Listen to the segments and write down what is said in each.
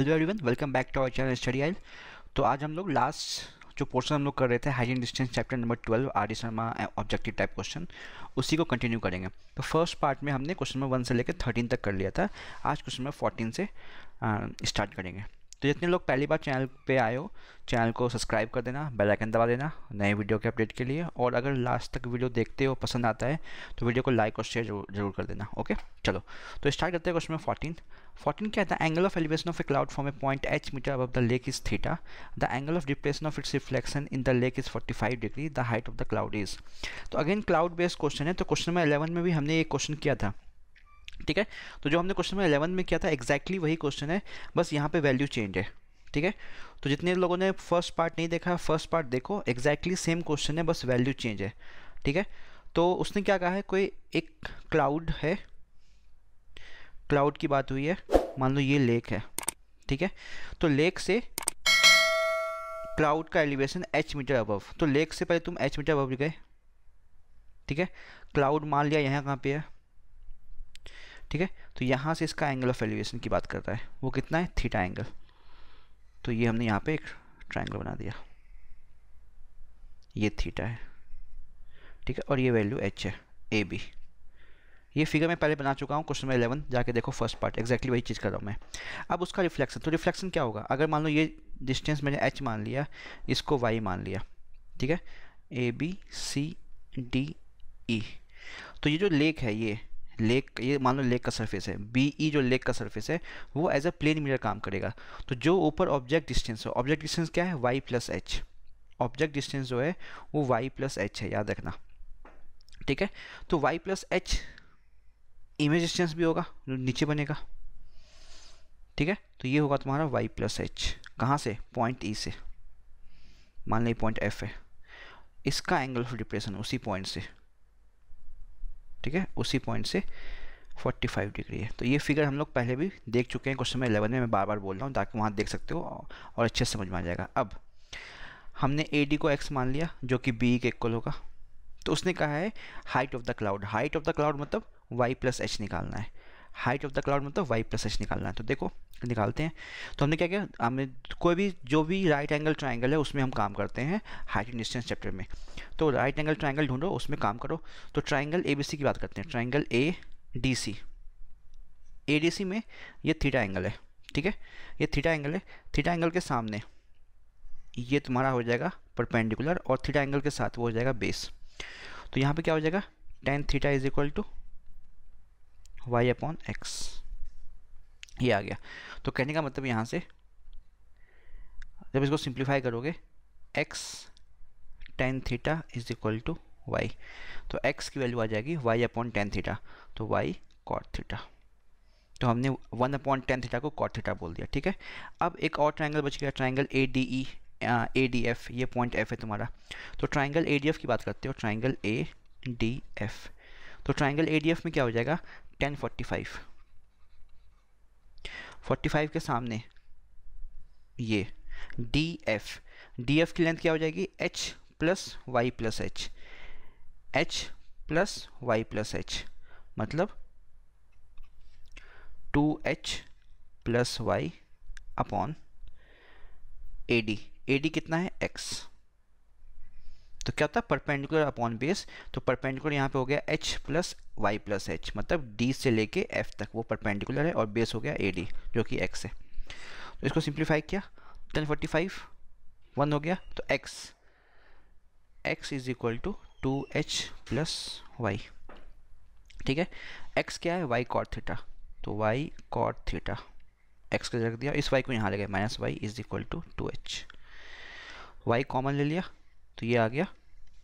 hello everyone welcome back to our channel study aisle तो आज हम लोग लास्ट जो पोर्शन हम लोग कर रहे थे heights and distance chapter number twelve R D Sharma objective type question उसी को कंटिन्यू करेंगे तो फर्स्ट पार्ट में हमने क्वेश्चन नंबर वन से लेकर थर्टीन तक कर लिया था आज क्वेश्चन नंबर फोर्टीन से स्टार्ट करेंगे तो जितने लोग पहली बार चैनल पे आए हो चैनल को सब्सक्राइब कर देना बेल आइकन दबा देना नए वीडियो के अपडेट के लिए और अगर लास्ट तक वीडियो देखते हो पसंद आता है तो वीडियो को लाइक और शेयर जरूर कर देना ओके चलो तो स्टार्ट करते हैं क्वेश्चन में फोर्टीन फोर्टीन क्या है angle of elevation of a cloud from a point h metre above the lake is theta the angle of depression of its reflection in the lake is forty five degree the height of the cloud is तो again cloud based question है तो question में eleven में भी हमने ये question किया था ठीक है तो जो हमने क्वेश्चन इलेवन में किया था एग्जैक्टली exactly वही क्वेश्चन है बस यहाँ पे वैल्यू चेंज है ठीक है तो जितने लोगों ने फर्स्ट पार्ट नहीं देखा फर्स्ट पार्ट देखो एग्जैक्टली सेम क्वेश्चन है बस वैल्यू चेंज है ठीक है तो उसने क्या कहा है कोई एक क्लाउड है क्लाउड की बात हुई है मान लो ये लेक है ठीक है तो लेक से क्लाउड का एलिवेशन एच मीटर अबव तो लेक से पहले तुम एच मीटर अबव गए ठीक है क्लाउड मान लिया यहाँ कहाँ पे है ठीक है तो यहाँ से इसका एंगल ऑफ एलिवेशन की बात करता है वो कितना है थीटा एंगल तो ये हमने यहाँ पे एक ट्राइंगल बना दिया ये थीटा है ठीक है और ये वैल्यू एच है ए बी ये फिगर मैं पहले बना चुका हूँ क्वेश्चन नंबर इलेवन जाके देखो फर्स्ट पार्ट एक्जैक्टली वही चीज़ कर रहा हूँ मैं अब उसका रिफ्लेक्शन तो रिफ्लेक्शन क्या होगा अगर मान लो ये डिस्टेंस मैंने एच मान लिया इसको वाई मान लिया ठीक है A B C D E तो ये जो लेक है ये लेक ये मान लो लेक का सरफेस है बी ई e जो लेक का सरफेस है वो एज अ प्लेन मिरर काम करेगा तो जो ऊपर ऑब्जेक्ट डिस्टेंस है ऑब्जेक्ट डिस्टेंस क्या है y plus h object distance जो है वो वाई प्लस एच है याद रखना ठीक है तो y plus h image distance भी होगा जो नीचे बनेगा ठीक है तो ये होगा तुम्हारा वाई प्लस एच कहाँ से पॉइंट ई e से मान लें पॉइंट एफ है इसका एंगल ऑफ डिप्रेशन उसी पॉइंट से ठीक है उसी पॉइंट से 45 डिग्री है तो ये फिगर हम लोग पहले भी देख चुके हैं क्वेश्चन नंबर इलेवन में मैं बार बार बोल रहा हूँ ताकि वहाँ देख सकते हो और अच्छे से समझ में आ जाएगा अब हमने ए डी को एक्स मान लिया जो कि बी के इक्वल होगा तो उसने कहा है height of the cloud height of the cloud मतलब वाई प्लस एच निकालना है हाइट ऑफ द क्लाउड मतलब वाई प्लस एच निकालना है तो देखो निकालते हैं तो हमने क्या किया हमने कोई भी जो भी राइट एंगल ट्राइंगल है उसमें हम काम करते हैं हाइट एंड डिस्टेंस चैप्टर में तो राइट एंगल ट्राइंगल ढूंढो उसमें काम करो तो ट्राइंगल ए की बात करते हैं triangle A D C A D C में ये थीटा एंगल है ठीक है ये थीटा एंगल है थीटा एंगल के सामने ये तुम्हारा हो जाएगा परपेंडिकुलर और थीटा एंगल के साथ वो हो जाएगा बेस तो यहाँ पे क्या हो जाएगा tan theta is equal to y upon x ये आ गया तो कहने का मतलब यहाँ से जब इसको सिंप्लीफाई करोगे x tan theta is equal to y तो एक्स की वैल्यू आ जाएगी वाई अपॉन टेन थीटा तो वाई कॉट थीटा तो हमने वन अपॉन टेन थीटा को कॉट थीटा बोल दिया ठीक है अब एक और ट्राइंगल बच गया triangle A D E A D F ये पॉइंट एफ है तुम्हारा तो ट्राइंगल ए डी एफ की बात करते हो ट्राइंगल ए डी एफ तो ट्राइंगल एडीएफ में क्या हो जाएगा tan forty five forty five के सामने ये डी एफ डी एफ की लेंथ क्या हो जाएगी h plus y plus h h plus y plus h मतलब two h plus y upon A D A D कितना है एक्स तो क्या होता है परपेंडिकुलर अपॉन बेस तो परपेंडिकुलर यहाँ पे हो गया h plus y plus h मतलब डी से लेके एफ तक वो परपेंडिकुलर है और बेस हो गया ए डी जो कि एक्स है तो इसको सिंप्लीफाई किया टेन फोर्टी फाइव वन हो गया तो x x is equal to two h plus y ठीक है एक्स क्या है वाई कॉट थीटा तो वाई कॉट थीटा एक्स का रख दिया इस वाई को यहाँ लगे minus y is equal to two h y common ले लिया तो ये आ गया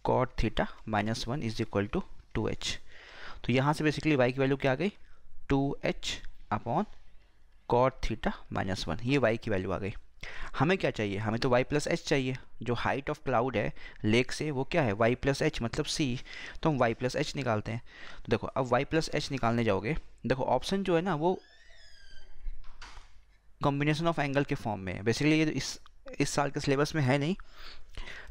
cot theta minus one is equal to two H तो यहाँ से बेसिकली वाई की वैल्यू क्या आ गई two H upon cot theta minus one ये वाई की वैल्यू आ गई हमें क्या चाहिए हमें तो y प्लस एच चाहिए जो हाइट ऑफ क्लाउड है लेक से वो क्या है y प्लस एच मतलब c तो हम y प्लस एच निकालते हैं तो देखो अब y प्लस एच निकालने जाओगे देखो ऑप्शन जो है ना वो कॉम्बिनेशन ऑफ एंगल के फॉर्म में है बेसिकली ये इस इस साल के सिलेबस में है नहीं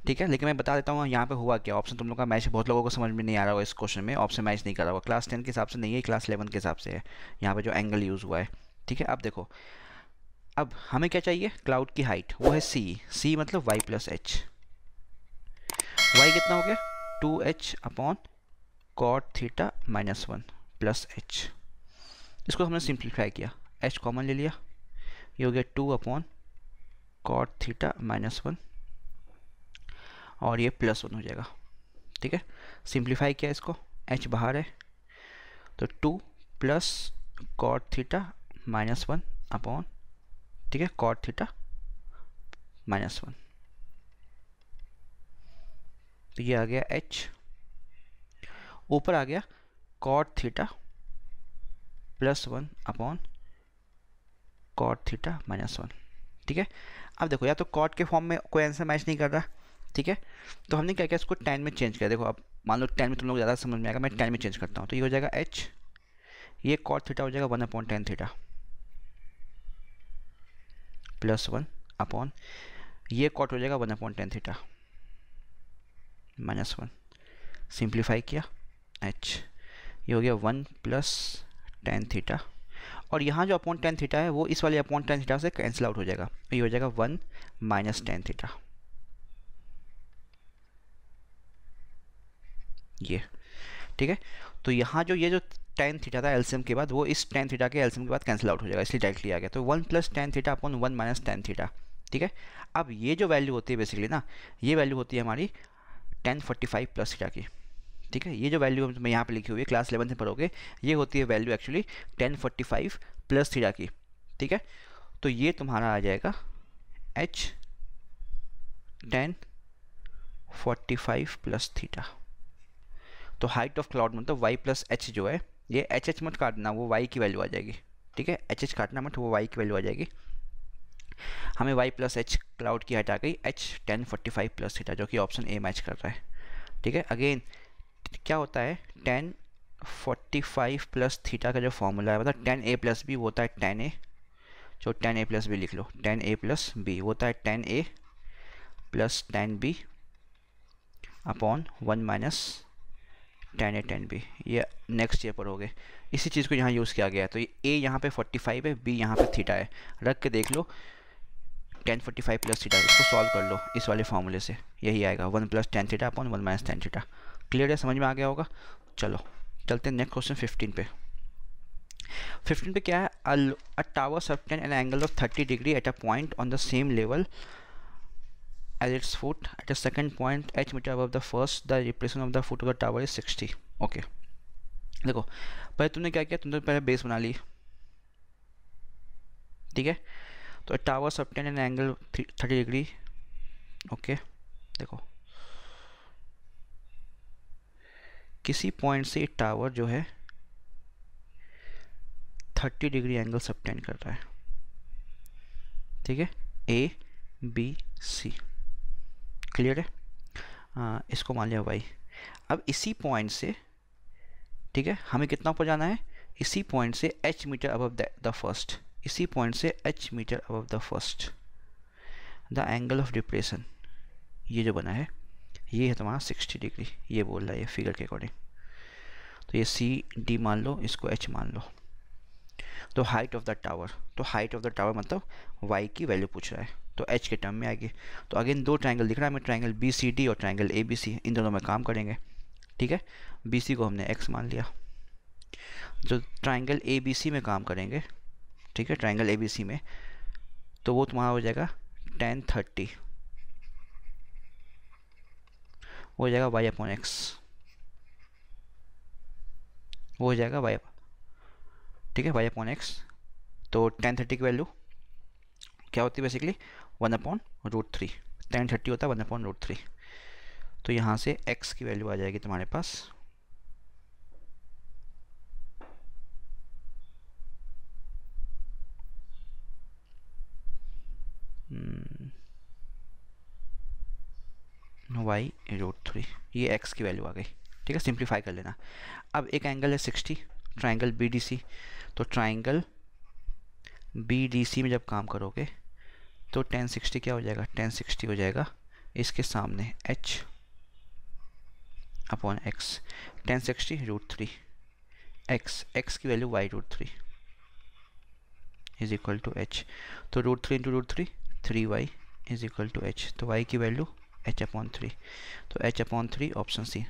ठीक है लेकिन मैं बता देता हूँ यहाँ पे हुआ क्या ऑप्शन तुम लोग का मैच बहुत लोगों को समझ में नहीं आ रहा होगा इस क्वेश्चन में ऑप्शन मैच नहीं कर रहा होगा क्लास टेन के हिसाब से नहीं है क्लास इलेवन के हिसाब से है यहाँ पे जो एंगल यूज़ हुआ है ठीक है अब देखो अब हमें क्या चाहिए क्लाउड की हाइट वो है सी सी मतलब वाई प्लस एच वाई कितना हो गया two H upon cot theta minus one plus h इसको हमने सिंप्लीफाई किया एच कॉमन ले लिया ये हो गया two upon cot theta minus one और ये प्लस वन हो जाएगा ठीक है सिंप्लीफाई किया इसको एच बाहर है तो two plus cot theta minus one upon ठीक है कॉट थीटा माइनस वन तो ये आ गया एच ऊपर आ गया cot theta plus one upon cot theta minus one ठीक है अब देखो या तो कॉट के फॉर्म में कोई आंसर मैच नहीं कर रहा ठीक है तो हमने क्या किया इसको टेन में चेंज किया देखो अब मान लो टेन में तुम लोग ज़्यादा समझ में आएगा मैं टेन में चेंज करता हूँ तो ये हो जाएगा एच ये कॉट थीटा हो जाएगा one upon tan theta plus one upon ये कॉट हो जाएगा one upon tan theta minus one simplify किया एच ये हो गया वन प्लस टेन थीटा और यहाँ जो अपॉन टेन थीटा है वो इस वाले अपॉन टेन थीटा से कैंसिल आउट हो जाएगा तो ये हो जाएगा वन माइनस टेन थीटा ये ठीक है तो यहाँ जो ये जो टेन थीटा था एल्सियम के बाद वो इस टेन थीटा के एल्सियम के बाद कैंसिल आउट हो जाएगा इसलिए डायरेक्टली आ गया तो one plus tan theta upon one minus tan theta ठीक है अब ये जो वैल्यू होती है बेसिकली ना ये वैल्यू होती है हमारी tan forty five plus theta की ठीक है ये जो वैल्यू मैं यहाँ पे लिखी हुई है क्लास इलेवन से पढ़ोगे ये होती है value actually tan forty five plus theta की ठीक है तो ये तुम्हारा आ जाएगा h tan forty five plus theta तो हाइट ऑफ क्लाउड मतलब वाई प्लस एच जो है ये एच एच मत काटना वो वाई की वैल्यू आ जाएगी ठीक है एच एच काटना मत वो वाई की वैल्यू आ जाएगी हमें वाई प्लस एच क्लाउड की हाइट आ गई h tan forty five plus theta जो कि ऑप्शन ए मैच कर रहा है ठीक है अगेन क्या होता है tan forty five plus theta का जो फॉर्मूला है मतलब टेन ए प्लस बी होता है टेन ए जो टेन ए प्लस बी लिख लो टेन ए प्लस बी होता है tan A plus tan B upon one minus tan A tan B ये नेक्स्ट ईयर पर हो गए इसी चीज़ को यहाँ यूज़ किया गया है तो ये ए यहाँ पे फाइव है बी यहाँ पे थीटा है रख के देख लो tan forty five plus theta इसको सॉल्व कर लो इस वाले फॉर्मूले से यही आएगा one plus tan theta upon one minus tan theta clear है समझ में आ गया होगा चलो चलते हैं नेक्स्ट क्वेश्चन फिफ्टीन पे फिफ्टीन पे क्या है अ टावर सबटेन an angle of thirty degree at a point on the same level as its foot at a second point h metre above the first the depression of the foot of the tower is sixty okay देखो पहले तुमने क्या किया तुमने पहले base बना ली ठीक है तो टावर सबटेन an angle thirty degree okay देखो किसी पॉइंट से टावर जो है 30 डिग्री एंगल सबटेन कर रहा है ठीक है ए बी सी क्लियर है आ, इसको मान लिया वाई अब इसी पॉइंट से ठीक है हमें कितना ऊपर जाना है इसी पॉइंट से h metre above the first इसी पॉइंट से h metre above the first the angle of depression ये जो बना है ये है तुम्हारा 60 डिग्री ये बोल रहा है ये फिगर के अकॉर्डिंग तो ये सी डी मान लो इसको एच मान लो तो हाइट ऑफ द टावर तो हाइट ऑफ द टावर मतलब वाई की वैल्यू पूछ रहा है तो एच के टर्म में आएगी तो अगेन दो ट्राइंगल दिख रहा है हमें ट्राइंगल बी सी डी और ट्राइंगल ए बी सी इन दोनों में काम करेंगे ठीक है बी सी को हमने एक्स मान लिया जो ट्राइंगल ए बी सी में काम करेंगे ठीक है ट्राइंगल ए बी सी में तो वो तुम्हारा हो जाएगा टेन थर्टी हो जाएगा वाई अपॉन एक्स वो हो जाएगा वाई ठीक है वाई अपॉन एक्स तो टेन थर्टी की वैल्यू क्या होती है basically one upon root three tan thirty होता है वन अपॉन रूट थ्री तो यहाँ से एक्स की वैल्यू आ जाएगी तुम्हारे पास वाई रूट थ्री ये एक्स की वैल्यू आ गई ठीक है सिंप्लीफाई कर लेना अब एक एंगल है sixty triangle B D C तो ट्राइंगल बी डी सी में जब काम करोगे तो टेन सिक्सटी क्या हो जाएगा टेन सिक्सटी हो जाएगा इसके सामने h upon x tan sixty root three x x की value y root three is equal to H तो root three into root three three y is equal to H तो वाई की value h upon three तो h upon three option C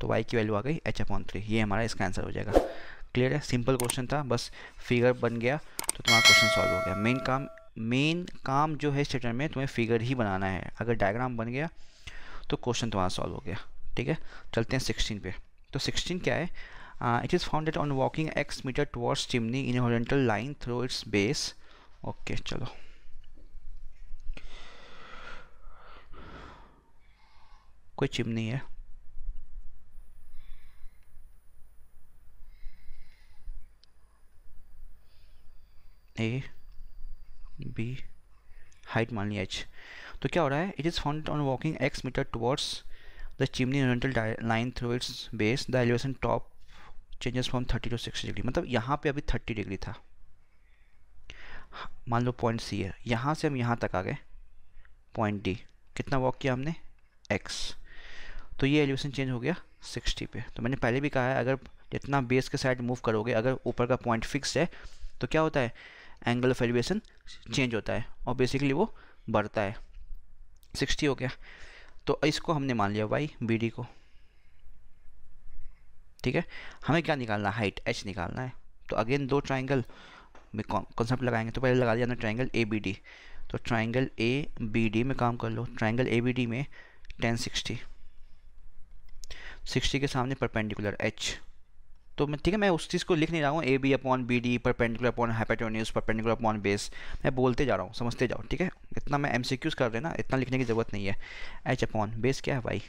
तो y की value आ गई H upon three ये हमारा इसका आंसर हो जाएगा क्लियर है सिंपल क्वेश्चन था बस फिगर बन गया तो तुम्हारा क्वेश्चन सॉल्व हो गया मेन काम मेन काम जो है स्टेटर में तुम्हें फिगर ही बनाना है अगर डायग्राम बन गया तो क्वेश्चन तुम्हारा सॉल्व हो गया ठीक है चलते हैं सिक्सटीन पे तो सिक्सटीन क्या है it is founded on walking x metre towards chimney in horizontal line through its base okay चलो कोई चिमनी है ए बी हाइट मान लिया एच तो क्या हो रहा है it is found on walking x metre towards the chimney horizontal line through its base the elevation top changes from thirty to sixty degree मतलब यहाँ पे अभी थर्टी डिग्री था मान लो पॉइंट सी है यहाँ से हम यहाँ तक आ गए पॉइंट डी कितना वॉक किया हमने एक्स तो ये एलिवेशन चेंज हो गया सिक्सटी पे तो मैंने पहले भी कहा है अगर जितना बेस के साइड मूव करोगे अगर ऊपर का पॉइंट फिक्स है तो क्या होता है एंगल ऑफ एलिवेशन चेंज होता है और बेसिकली वो बढ़ता है सिक्सटी हो गया तो इसको हमने मान लिया वाई बी डी को ठीक है हमें क्या निकालना है हाइट एच निकालना है तो अगेन दो ट्राइंगल में कॉन्सेप्ट लगाएंगे तो पहले लगा दिया ना ट्राइंगल ए बी डी तो ट्राइंगल ए बी डी में काम कर लो ट्राइंगल ए बी डी में टेन सिक्सटी सिक्सटी के सामने परपेंडिकुलर एच तो मैं ठीक है मैं उस चीज़ को लिख नहीं रहा हूँ A B upon B D perpendicular upon पर पेंडिकुलर अपॉन बेस मैं बोलते जा रहा हूँ समझते जाओ ठीक है इतना मैं एम सी क्यूज़ कर रहे ना इतना लिखने की ज़रूरत नहीं है एच अपॉन बेस क्या है वाई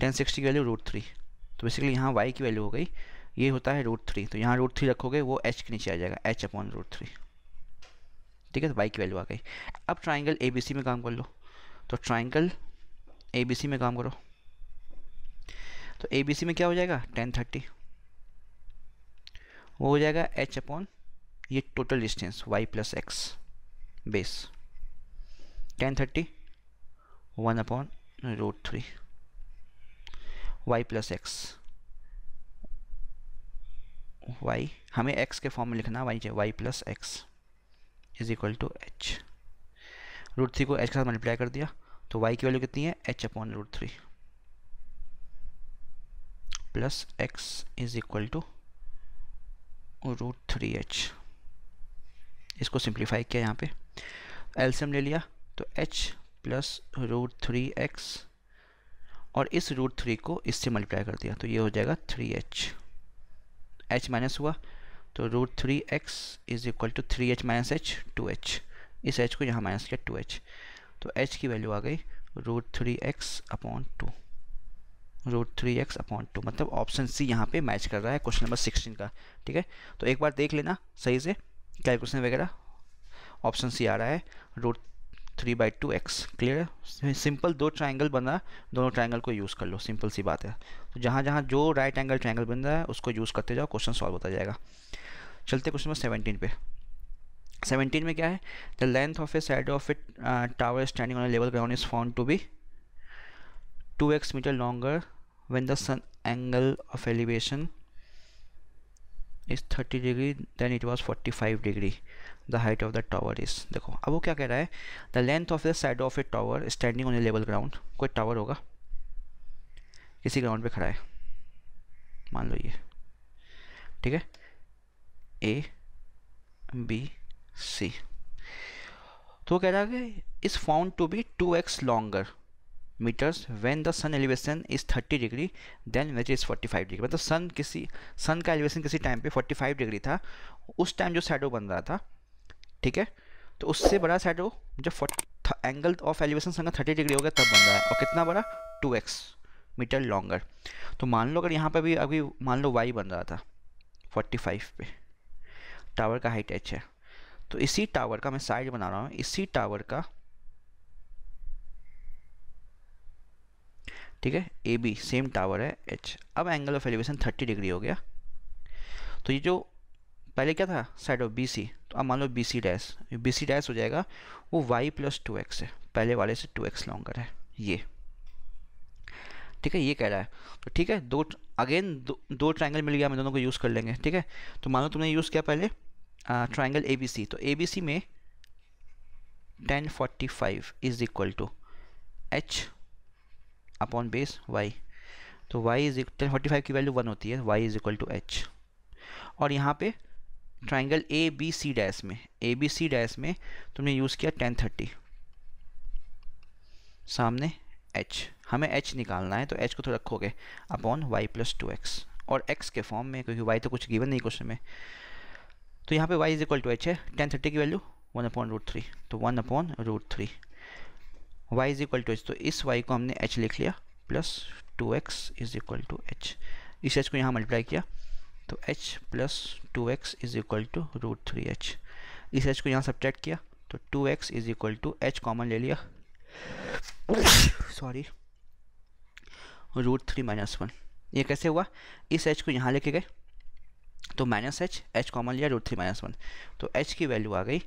टेन सिक्सटी की वैल्यू रूट थ्री तो बेसिकली यहाँ वाई की वैल्यू हो गई ये होता है रूट थ्री तो यहाँ रूट थ्री रखोगे वो एच के नीचे आ जाएगा एच अपॉन रूट थ्री ठीक है तो वाई की वैल्यू आ गई अब ट्राइंगल ए बी सी में काम कर लो तो ट्राइंगल ए बी सी में काम करो तो ए बी सी में क्या हो जाएगा टेन थर्टी वो हो जाएगा एच अपॉन ये total distance Y plus X base tan thirty one upon root three Y plus X Y हमें एक्स के फॉर्म में लिखना है Y Y plus X is equal to H root three को एच के साथ multiply कर दिया तो वाई की वैल्यू कितनी है H upon root three plus X is equal to root three H इसको सिंप्लीफाई किया यहाँ पे एल्सियम ले लिया तो h plus root three X और इस रूट थ्री को इससे मल्टीप्लाई कर दिया तो ये हो जाएगा थ्री एच एच माइनस हुआ तो root three X is equal to three H minus H two H इस एच को यहाँ माइनस किया टू एच तो एच की वैल्यू आ गई root three X upon two root three X upon two मतलब ऑप्शन सी यहाँ पे मैच कर रहा है क्वेश्चन नंबर सिक्सटीन का ठीक है तो एक बार देख लेना सही से कैलकुलेशन वगैरह ऑप्शन सी आ रहा है root three by two X clear simple दो ट्राइंगल बन रहा दोनों ट्राइंगल को यूज़ कर लो सिंपल सी बात है तो जहाँ जहाँ जो राइट एंगल ट्राइंगल बन रहा है उसको यूज़ करते जाओ क्वेश्चन सॉल्व होता जाएगा चलते क्वेश्चन नंबर सेवनटीन पे सेवनटीन में क्या है the length of a side of a tower standing on level ground is found to be two X meter longer when the sun angle of elevation is thirty degree then it was forty five degree the height of the tower is देखो अब वो क्या कह रहा है the length of the side of a tower standing on A level ground कोई tower होगा इसी ग्राउंड पे खड़ा है मान लो ये ठीक है ए बी सी तो कह रहा है is found to be two X longer meters when the sun elevation is 30 degree then which is 45 degree मतलब सन किसी सन का एलिवेशन किसी टाइम पे 45 डिग्री था उस टाइम जो shadow बन रहा था ठीक है तो उससे बड़ा shadow जब एंगल ऑफ एलिवेशन सन का 30 डिग्री हो गया तब बन रहा है और कितना बड़ा 2x मीटर लॉन्गर तो मान लो अगर यहाँ पर भी अभी मान लो y बन रहा था 45 पे टावर का हाइट h है तो इसी टावर का मैं साइड बना रहा हूँ इसी टावर का ठीक है ए बी सेम टावर है एच अब angle of elevation thirty degree हो गया तो ये जो पहले क्या था साइड ऑफ बी सी तो अब मान लो B C dash B C dash हो जाएगा वो वाई प्लस टू एक्स है पहले वाले से टू एक्स लॉन्गर है ये ठीक है ये कह रहा है तो ठीक है दो अगेन दो, दो ट्राइंगल मिल गया हम दोनों को यूज़ कर लेंगे ठीक है तो मान लो तुमने यूज़ किया पहले ट्राइंगल ए बी सी तो ए बी सी में tan forty five is equal to H upon base Y तो Y is equal forty five की वैल्यू वन होती है Y is equal to H और यहाँ पे triangle A B C dash में ए बी सी डैश में तुमने यूज़ किया टेन थर्टी सामने एच हमें एच निकालना है तो एच को तो रखोगे upon Y plus two X और एक्स के फॉर्म में क्योंकि वाई तो कुछ गिवन नहीं क्वेश्चन में तो यहाँ पे Y is equal to H है टेन थर्टी की value one upon root three तो one upon root three y is equal to H तो इस y को हमने h लिख लिया plus two X is equal to H इस एच को यहाँ मल्टीप्लाई किया तो h plus two X is equal to root three H इस एच को यहाँ सब्ट्रैक्ट किया तो two X is equal to H common ले लिया sorry root three minus one ये कैसे हुआ इस एच को यहाँ लेके गए तो माइनस एच एच कॉमन लिया रूट थ्री माइनस वन तो एच की वैल्यू आ गई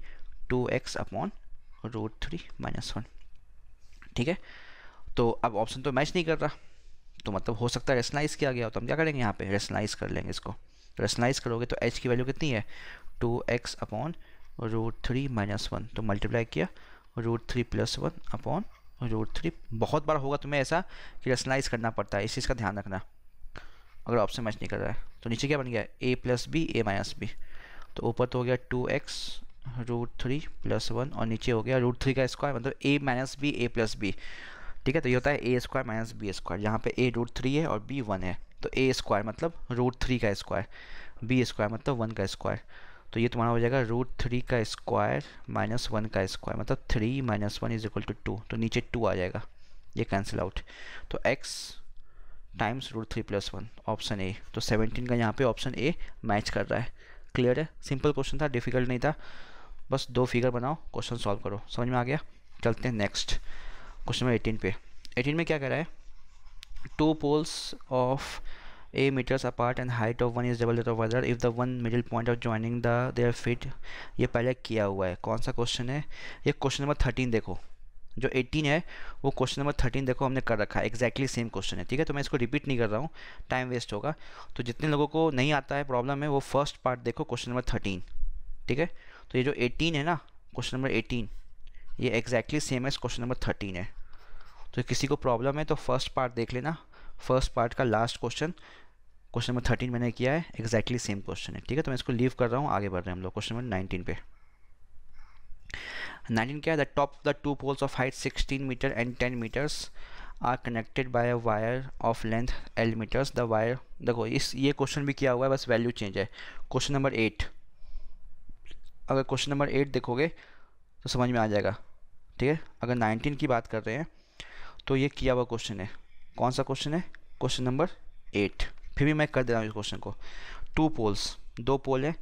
two X upon root three minus one ठीक है तो अब ऑप्शन तो मैच नहीं कर रहा तो मतलब हो सकता है रेशनलाइज किया गया तो हम क्या करेंगे यहाँ पे रेशनलाइज कर लेंगे इसको रेसनाइज करोगे तो एच की वैल्यू कितनी है two X upon root three minus one तो मल्टीप्लाई किया root three plus one upon root three बहुत बार होगा तुम्हें ऐसा कि रेसनाइज करना पड़ता है इस चीज़ का ध्यान रखना अगर ऑप्शन मैच नहीं कर रहा है तो नीचे क्या बन गया A plus B A minus B तो ऊपर तो हो गया two X root three plus one और नीचे हो गया रूट थ्री का स्क्वायर मतलब A minus B A plus B ठीक है तो ये होता है A square minus B square यहाँ पे ए रूट थ्री है और बी वन है तो ए स्क्वायर मतलब रूट थ्री का स्क्वायर बी स्क्वायर मतलब वन का स्क्वायर तो ये तुम्हारा हो जाएगा रूट थ्री का स्क्वायर माइनस वन का स्क्वायर मतलब three minus one is equal to two तो नीचे टू आ जाएगा ये कैंसिल आउट तो X times root three plus one option A तो सेवनटीन का यहाँ पे ऑप्शन ए मैच कर रहा है क्लियर है सिंपल क्वेश्चन था डिफिकल्ट नहीं था बस दो फिगर बनाओ क्वेश्चन सॉल्व करो समझ में आ गया चलते हैं नेक्स्ट क्वेश्चन नंबर एटीन पे एटीन में क्या कह रहा है two poles of a meters apart and height of one is double of of if the one middle point of joining the their feet ये पहले किया हुआ है कौन सा क्वेश्चन है ये क्वेश्चन नंबर थर्टीन देखो जो 18 है वो क्वेश्चन नंबर 13 देखो हमने कर रखा है एग्जैक्टली सेम क्वेश्चन है ठीक है तो मैं इसको रिपीट नहीं कर रहा हूँ टाइम वेस्ट होगा तो जितने लोगों को नहीं आता है प्रॉब्लम है वो फर्स्ट पार्ट देखो क्वेश्चन नंबर 13 ठीक है तो ये जो 18 है ना क्वेश्चन नंबर 18 ये एग्जैक्टली सेम है क्वेश्चन नंबर 13 है तो किसी को प्रॉब्लम है तो फर्स्ट पार्ट देख लेना फर्स्ट पार्ट का लास्ट क्वेश्चन क्वेश्चन नंबर 13 मैंने किया है एग्जैक्टली सेम क्वेश्चन है ठीक है तो मैं इसको लीव कर रहा हूँ आगे बढ़ रहे हैं हम लोग क्वेश्चन नंबर नाइनटीन पे 19 क्या है the top the two poles of height 16 meter and 10 meters are connected by a wire of length L meters the wire देखो इस ये क्वेश्चन भी किया हुआ है बस वैल्यू चेंज है क्वेश्चन नंबर एट अगर क्वेश्चन नंबर एट देखोगे तो समझ में आ जाएगा ठीक है अगर नाइनटीन की बात कर रहे हैं तो ये किया हुआ क्वेश्चन है कौन सा क्वेश्चन है क्वेश्चन नंबर एट फिर भी मैं कर दे रहा हूँ इस क्वेश्चन को टू पोल्स दो पोल हैं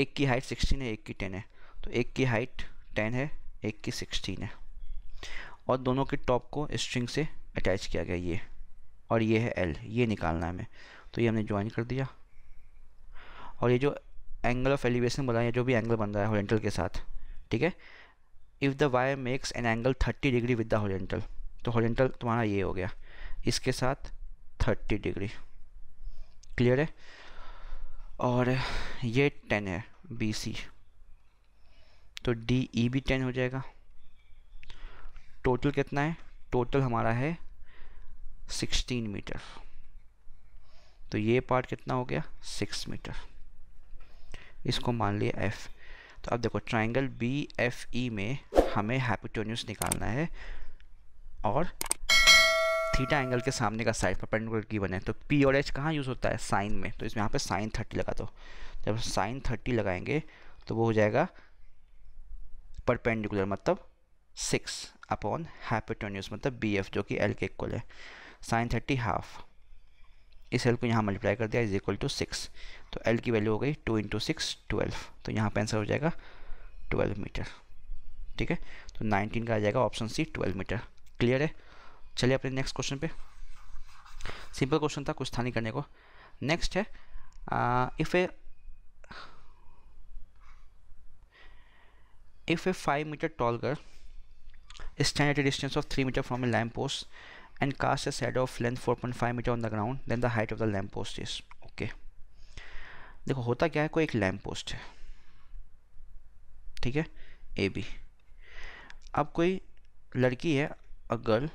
एक की हाइट सिक्सटीन है एक की टेन है तो एक की हाइट टेन है एक की सिक्सटीन है और दोनों के टॉप को स्ट्रिंग से अटैच किया गया ये और ये है एल ये निकालना है हमें तो ये हमने ज्वाइन कर दिया और ये जो एंगल ऑफ एलिवेशन बोला या जो भी एंगल बन रहा है हॉरेंटल के साथ ठीक है if the wire makes an angle thirty degree with the horizontal तो हॉरेंटल तुम्हारा ये हो गया इसके साथ थर्टी डिग्री क्लियर है और ये टेन है बी सी तो डी ई e भी टेन हो जाएगा टोटल कितना है टोटल हमारा है सिक्सटीन मीटर तो ये पार्ट कितना हो गया सिक्स मीटर इसको मान लिया एफ़ तो अब देखो ट्राइंगल बी एफ ई में हमें हैपिटोनियस निकालना है और थीटा एंगल के सामने का साइड परपेंडिकुलर गिवन है तो पी और एच कहाँ यूज़ होता है साइन में तो इसमें यहाँ पे साइन थर्टी लगा दो जब साइन थर्टी लगाएंगे तो वो हो जाएगा परपेंडिकुलर मतलब सिक्स अपॉन हैपिटोनियस मतलब बी एफ जो कि एल के इक्वल है साइन थर्टी हाफ इस एल को यहाँ मल्टीप्लाई कर दिया इज इक्वल टू सिक्स तो एल की वैल्यू हो गई टू इंटू सिक्स ट्वेल्व तो यहाँ पर आंसर हो जाएगा ट्वेल्व मीटर ठीक है तो नाइनटीन का आ जाएगा option C twelve meter clear है चलिए अपने नेक्स्ट क्वेश्चन पे सिंपल क्वेश्चन था कुछ था नहीं करने को नेक्स्ट है if a if a five meter tall girl stand at a distance of three meter from a lamp post and cast a shadow of length 4.5 meter on the ground then the height of the lamp post is okay देखो होता क्या है कोई एक lamp post है ठीक है A B अब कोई लड़की है अ गर्ल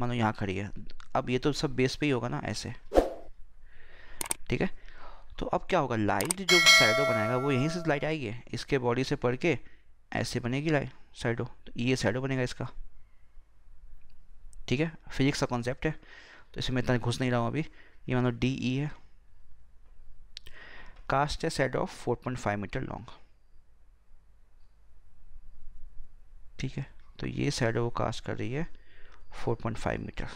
मानो यहाँ खड़ी है अब ये तो सब बेस पे ही होगा ना ऐसे ठीक है तो अब क्या होगा लाइट जो साइडो बनाएगा वो यहीं से लाइट आएगी इसके बॉडी से पढ़ के ऐसे बनेगी लाइट साइडो तो ये साइडो बनेगा इसका ठीक है फिजिक्स का कॉन्सेप्ट है तो इसमें इतना घुस नहीं रहा हूँ अभी ये मान लो डी ई e है कास्ट है सेट ऑफ 4.5 मीटर लॉन्ग ठीक है तो ये साइड वो कास्ट कर रही है 4.5 मीटर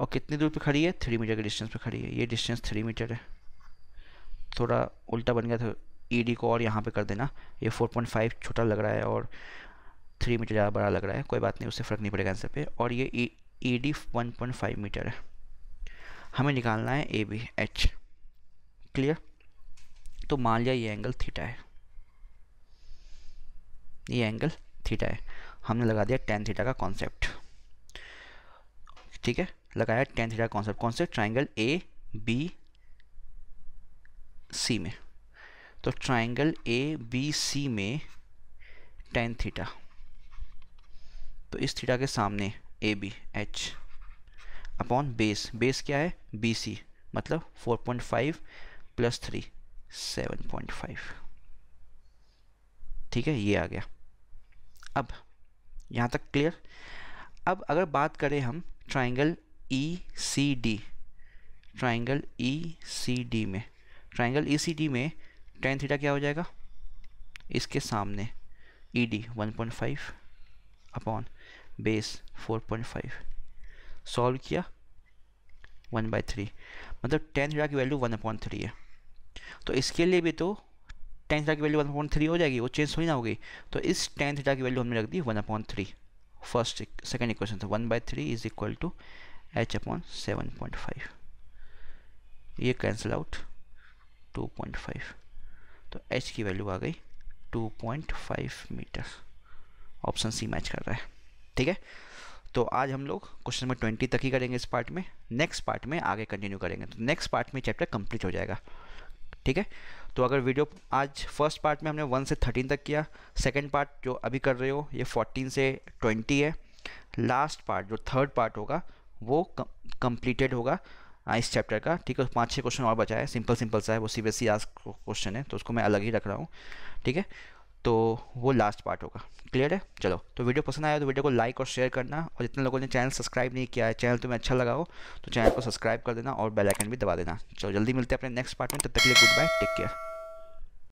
और कितनी दूर पे खड़ी है थ्री मीटर के डिस्टेंस पे खड़ी है ये डिस्टेंस थ्री मीटर है थोड़ा उल्टा बन गया था ईडी e को और यहाँ पे कर देना ये 4.5 छोटा लग रहा है और थ्री मीटर ज़्यादा बड़ा लग रहा है कोई बात नहीं उससे फ़र्क नहीं पड़ेगा आंसर पे और ये E D one point five meter है हमें निकालना है ए बी एच क्लियर तो मान लिया ये एंगल थीटा है ये एंगल थीटा है हमने लगा दिया टेन थीटा का कॉन्सेप्ट ठीक है लगाया टेन थीटा कॉन्सेप्ट कौन से ट्राइंगल ए बी सी में तो ट्राइंगल ए बी सी में टेन थीटा तो इस थीटा के सामने A B H upon base base क्या है बी सी मतलब 4.5 plus three seven point five ठीक है ये आ गया अब यहाँ तक क्लियर अब अगर बात करें हम triangle E C D triangle E C D में ट्राइंगल ई सी डी में टेन थीटा क्या हो जाएगा इसके सामने E D one point five upon base 4.5 solve किया वन बाई थ्री मतलब टेन थीटा की वैल्यू वन अपॉइंट थ्री है तो इसके लिए भी तो टेन थीटा की वैल्यू वन अपॉइंट थ्री हो जाएगी वो चेंज थोड़ी ना होगी तो इस टेन थीटा की वैल्यू हमने रख दी one upon three first second equation था one by three is equal to H upon seven point five ये cancel out two point five तो एच की वैल्यू आ गई two point five meter option C match कर रहा है ठीक है तो आज हम लोग क्वेश्चन नंबर ट्वेंटी तक ही करेंगे इस पार्ट में नेक्स्ट पार्ट में आगे कंटिन्यू करेंगे तो नेक्स्ट पार्ट में चैप्टर कंप्लीट हो जाएगा ठीक है तो अगर वीडियो आज फर्स्ट पार्ट में हमने वन से थर्टीन तक किया सेकेंड पार्ट जो अभी कर रहे हो ये फोर्टीन से ट्वेंटी है लास्ट पार्ट जो थर्ड पार्ट होगा वो कंप्लीटेड होगा इस चैप्टर का ठीक है पाँच छः क्वेश्चन और बचा है सिंपल सिंपल सा है वो सी बी एस क्वेश्चन है तो उसको मैं अलग ही रख रहा हूँ ठीक है तो वो लास्ट पार्ट होगा क्लियर है चलो तो वीडियो पसंद आया तो वीडियो को लाइक और शेयर करना और जितने लोगों ने चैनल सब्सक्राइब नहीं किया है चैनल तुम्हें अच्छा लगा हो तो चैनल को सब्सक्राइब कर देना और बेलाइकन भी दबा देना चलो जल्दी मिलते हैं अपने नेक्स्ट पार्ट में तब तक के लिए गुड बाय टेक केयर